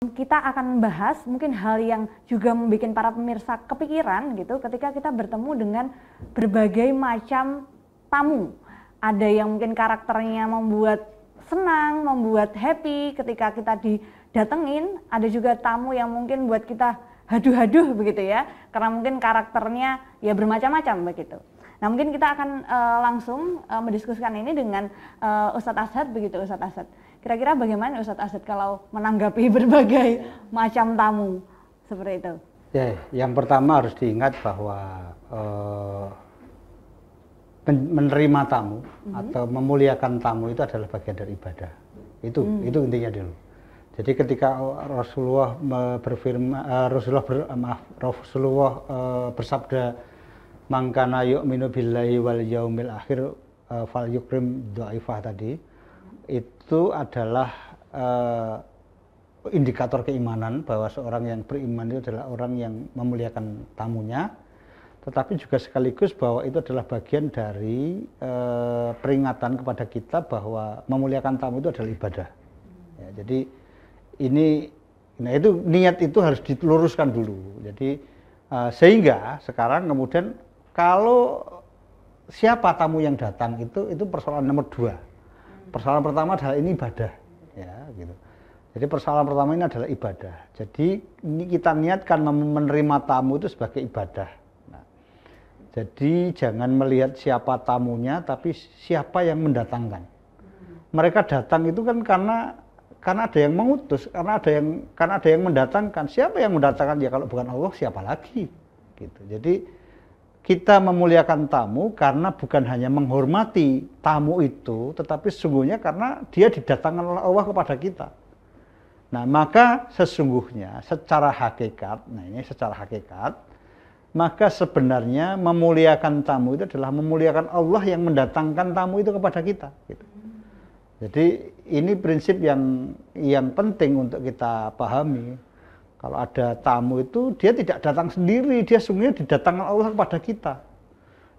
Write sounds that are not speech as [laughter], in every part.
kita akan membahas mungkin hal yang juga membuat para pemirsa kepikiran gitu ketika kita bertemu dengan berbagai macam tamu. Ada yang mungkin karakternya membuat senang, membuat happy ketika kita didatengin, ada juga tamu yang mungkin buat kita haduh-haduh begitu ya, karena mungkin karakternya ya bermacam-macam begitu. Nah mungkin kita akan uh, langsung uh, mendiskusikan ini dengan uh, Ustadz Asad begitu Ustadz Asad. Kira-kira bagaimana Ustadz Asad kalau menanggapi [laughs] berbagai macam tamu seperti itu? Ya, yang pertama harus diingat bahwa eh, menerima tamu mm-hmm. atau memuliakan tamu itu adalah bagian dari ibadah. Itu mm. itu intinya dulu. Jadi ketika Rasulullah berfirman eh, Rasulullah ber, eh, maaf, Rasulullah uh, bersabda mangkana yu'minu billahi wal yaumil akhir uh, fal yukrim doaifah tadi itu adalah uh, indikator keimanan bahwa seorang yang beriman itu adalah orang yang memuliakan tamunya tetapi juga sekaligus bahwa itu adalah bagian dari uh, peringatan kepada kita bahwa memuliakan tamu itu adalah ibadah ya, jadi ini nah itu niat itu harus diluruskan dulu jadi uh, sehingga sekarang kemudian kalau siapa tamu yang datang itu itu persoalan nomor dua persoalan pertama adalah ini ibadah ya gitu jadi persoalan pertama ini adalah ibadah jadi ini kita niatkan menerima tamu itu sebagai ibadah nah, jadi jangan melihat siapa tamunya tapi siapa yang mendatangkan mereka datang itu kan karena karena ada yang mengutus karena ada yang karena ada yang mendatangkan siapa yang mendatangkan ya kalau bukan Allah siapa lagi gitu jadi kita memuliakan tamu karena bukan hanya menghormati tamu itu, tetapi sesungguhnya karena dia didatangkan oleh Allah kepada kita. Nah, maka sesungguhnya secara hakikat, nah ini secara hakikat, maka sebenarnya memuliakan tamu itu adalah memuliakan Allah yang mendatangkan tamu itu kepada kita. Gitu. Jadi ini prinsip yang yang penting untuk kita pahami. Kalau ada tamu itu dia tidak datang sendiri, dia sungguhnya didatangkan Allah kepada kita.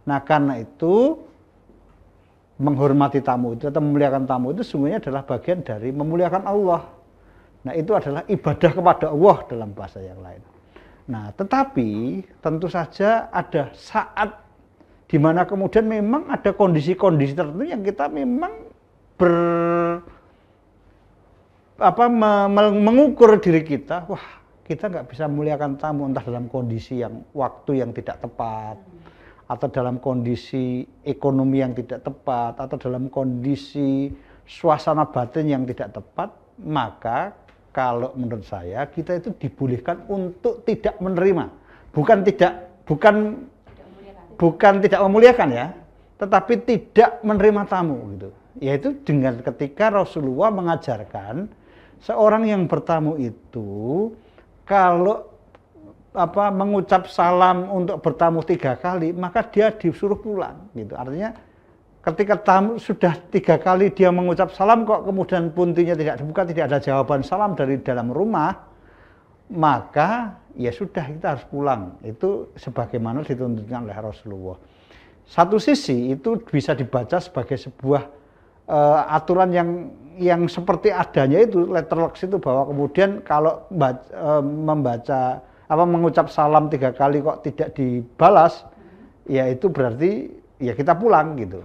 Nah karena itu menghormati tamu itu atau memuliakan tamu itu sungguhnya adalah bagian dari memuliakan Allah. Nah itu adalah ibadah kepada Allah dalam bahasa yang lain. Nah tetapi tentu saja ada saat di mana kemudian memang ada kondisi-kondisi tertentu yang kita memang ber apa mengukur diri kita, wah kita nggak bisa memuliakan tamu entah dalam kondisi yang waktu yang tidak tepat atau dalam kondisi ekonomi yang tidak tepat atau dalam kondisi suasana batin yang tidak tepat maka kalau menurut saya kita itu dibolehkan untuk tidak menerima bukan tidak bukan bukan tidak memuliakan ya tetapi tidak menerima tamu gitu yaitu dengan ketika Rasulullah mengajarkan seorang yang bertamu itu kalau apa mengucap salam untuk bertamu tiga kali maka dia disuruh pulang gitu artinya ketika tamu sudah tiga kali dia mengucap salam kok kemudian puntinya tidak dibuka tidak ada jawaban salam dari dalam rumah maka ya sudah kita harus pulang itu sebagaimana dituntutkan oleh Rasulullah satu sisi itu bisa dibaca sebagai sebuah uh, aturan yang yang seperti adanya itu letter letterlocks itu bahwa kemudian kalau baca, uh, eh, membaca apa mengucap salam tiga kali kok tidak dibalas hmm. ya itu berarti ya kita pulang gitu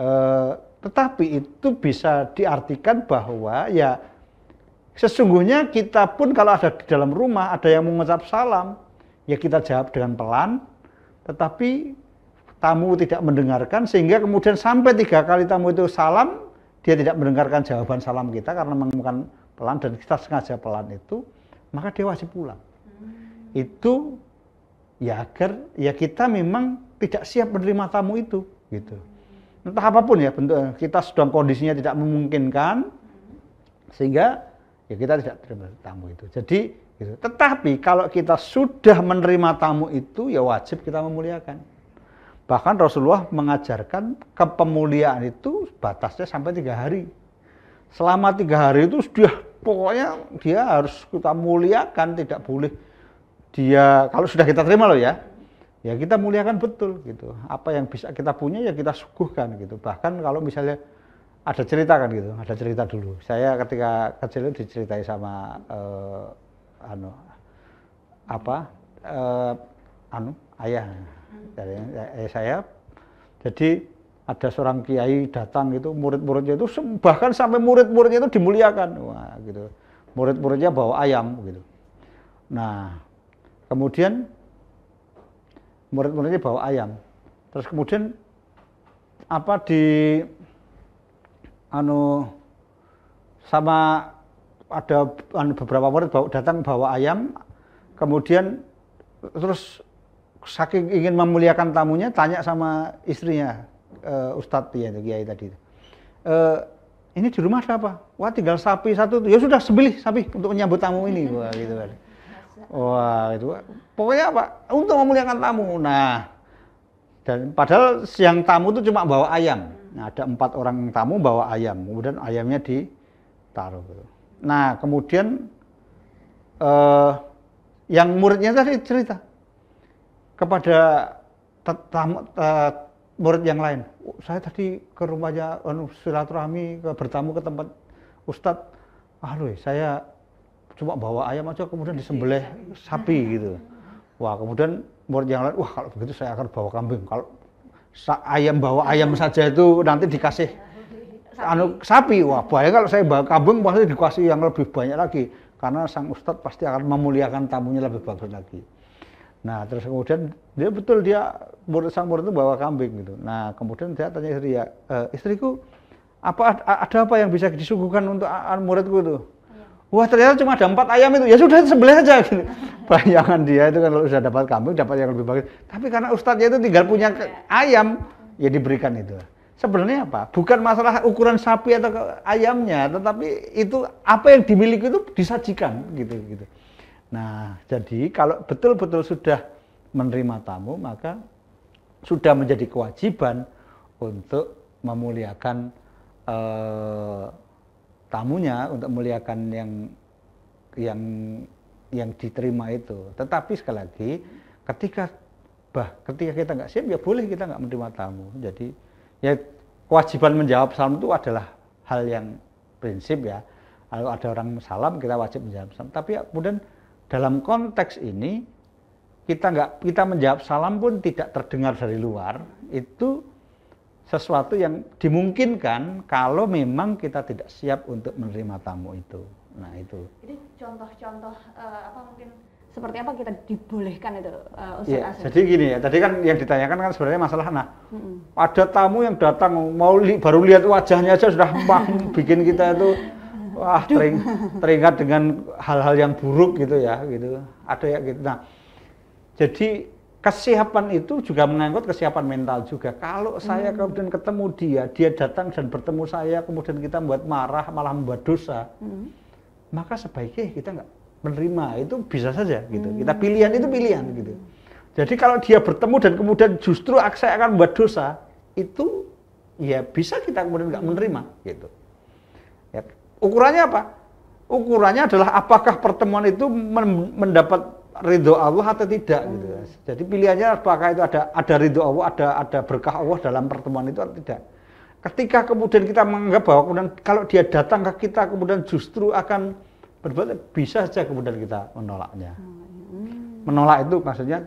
uh, tetapi itu bisa diartikan bahwa ya sesungguhnya kita pun kalau ada di dalam rumah ada yang mengucap salam ya kita jawab dengan pelan tetapi tamu tidak mendengarkan sehingga kemudian sampai tiga kali tamu itu salam dia tidak mendengarkan jawaban salam kita karena mengumumkan pelan dan kita sengaja pelan itu maka dia wajib pulang hmm. itu ya agar ya kita memang tidak siap menerima tamu itu gitu entah apapun ya bentuk kita sedang kondisinya tidak memungkinkan sehingga ya kita tidak terima tamu itu jadi gitu. tetapi kalau kita sudah menerima tamu itu ya wajib kita memuliakan Bahkan Rasulullah mengajarkan kepemuliaan itu batasnya sampai tiga hari. Selama tiga hari itu sudah pokoknya dia harus kita muliakan, tidak boleh dia kalau sudah kita terima loh ya, ya kita muliakan betul gitu. Apa yang bisa kita punya ya kita suguhkan gitu. Bahkan kalau misalnya ada cerita kan gitu, ada cerita dulu. Saya ketika kecil diceritai sama eh, anu apa eh, anu ayah dari eh, saya. Jadi ada seorang kiai datang itu murid-muridnya itu bahkan sampai murid-muridnya itu dimuliakan. Wah, gitu. Murid-muridnya bawa ayam gitu. Nah, kemudian murid-muridnya bawa ayam. Terus kemudian apa di anu sama ada anu, beberapa murid bawa, datang bawa ayam, kemudian terus saking ingin memuliakan tamunya tanya sama istrinya uh, Ustadz ya itu Kiai tadi uh, ini di rumah siapa? Wah tinggal sapi satu ya sudah sebelih sapi untuk menyambut tamu ini [laughs] wah gitu kan wah itu pokoknya apa untuk memuliakan tamu nah dan padahal siang tamu itu cuma bawa ayam nah, ada empat orang tamu bawa ayam kemudian ayamnya ditaruh gitu. nah kemudian uh, yang muridnya tadi cerita kepada tetamu, tet, eh, murid yang lain. Saya tadi ke rumahnya anu, silaturahmi, ke bertamu ke tempat ustadz. Ah lho saya cuma bawa ayam aja kemudian disembelih sapi gitu. Wah, kemudian murid yang lain, wah kalau begitu saya akan bawa kambing. Kalau ayam bawa ayam saja itu nanti dikasih sapi. anu sapi. Wah, bahaya kalau saya bawa kambing pasti dikasih yang lebih banyak lagi karena sang ustadz pasti akan memuliakan tamunya lebih bagus lagi. Nah, terus kemudian dia betul dia murid sang murid itu bawa kambing gitu. Nah, kemudian dia tanya istri ya, e, istriku apa ada apa yang bisa disuguhkan untuk muridku itu? Iya. Wah, ternyata cuma ada empat ayam itu. Ya sudah sebelah aja gitu. [laughs] Bayangan dia itu kan kalau sudah dapat kambing dapat yang lebih bagus. Tapi karena ustadznya itu tinggal punya iya. ayam, ya diberikan itu. Sebenarnya apa? Bukan masalah ukuran sapi atau ayamnya, tetapi itu apa yang dimiliki itu disajikan gitu gitu. Nah, jadi kalau betul-betul sudah menerima tamu, maka sudah menjadi kewajiban untuk memuliakan eh, tamunya, untuk memuliakan yang yang yang diterima itu. Tetapi sekali lagi, ketika bah, ketika kita nggak siap, ya boleh kita nggak menerima tamu. Jadi ya kewajiban menjawab salam itu adalah hal yang prinsip ya. Kalau ada orang salam, kita wajib menjawab salam. Tapi ya, kemudian dalam konteks ini kita nggak kita menjawab salam pun tidak terdengar dari luar itu sesuatu yang dimungkinkan kalau memang kita tidak siap untuk menerima tamu itu. Nah itu. Jadi contoh-contoh uh, apa mungkin seperti apa kita dibolehkan itu uh, ya, Jadi gini ya, tadi kan yang ditanyakan kan sebenarnya masalah nah mm-hmm. ada tamu yang datang mau li, baru lihat wajahnya aja sudah bang [laughs] bikin kita itu wah tering, teringat dengan hal-hal yang buruk gitu ya gitu ada ya gitu nah jadi kesiapan itu juga mengangkut kesiapan mental juga kalau saya hmm. kemudian ketemu dia dia datang dan bertemu saya kemudian kita membuat marah malah membuat dosa hmm. maka sebaiknya kita nggak menerima itu bisa saja gitu hmm. kita pilihan itu pilihan gitu jadi kalau dia bertemu dan kemudian justru saya akan membuat dosa itu ya bisa kita kemudian nggak menerima gitu ya Ukurannya apa? Ukurannya adalah apakah pertemuan itu mendapat ridho Allah atau tidak gitu. hmm. gitu. Jadi pilihannya apakah itu ada ada ridho Allah, ada ada berkah Allah dalam pertemuan itu atau tidak. Ketika kemudian kita menganggap bahwa kemudian kalau dia datang ke kita kemudian justru akan berbuat bisa saja kemudian kita menolaknya. Hmm. Menolak itu maksudnya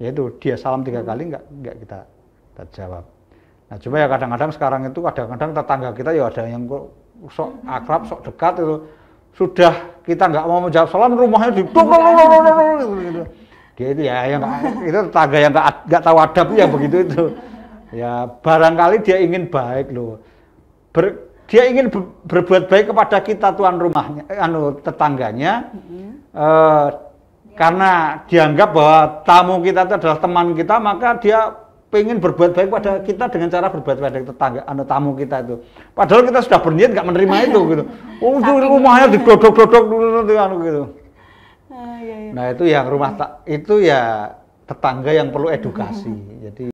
yaitu dia salam tiga kali nggak nggak kita, kita jawab. Nah cuma ya kadang-kadang sekarang itu kadang-kadang tetangga kita ya ada yang sok akrab, sok dekat itu sudah kita nggak mau menjawab salam rumahnya di gitu. dia itu ya yang itu tetangga yang nggak tahu adab yang begitu itu ya barangkali dia ingin baik loh Ber, dia ingin berbuat baik kepada kita tuan rumahnya anu tetangganya mm eh, karena dianggap bahwa tamu kita itu adalah teman kita maka dia pengen berbuat baik pada kita dengan cara berbuat baik pada tetangga anu tamu kita itu. Padahal kita sudah berniat nggak menerima itu gitu. [laughs] Oh, rumahnya digodok-godok dulu anu, gitu. Ah, iya, gitu. Nah, itu yang rumah iya. tak itu ya tetangga yang perlu edukasi. [laughs] Jadi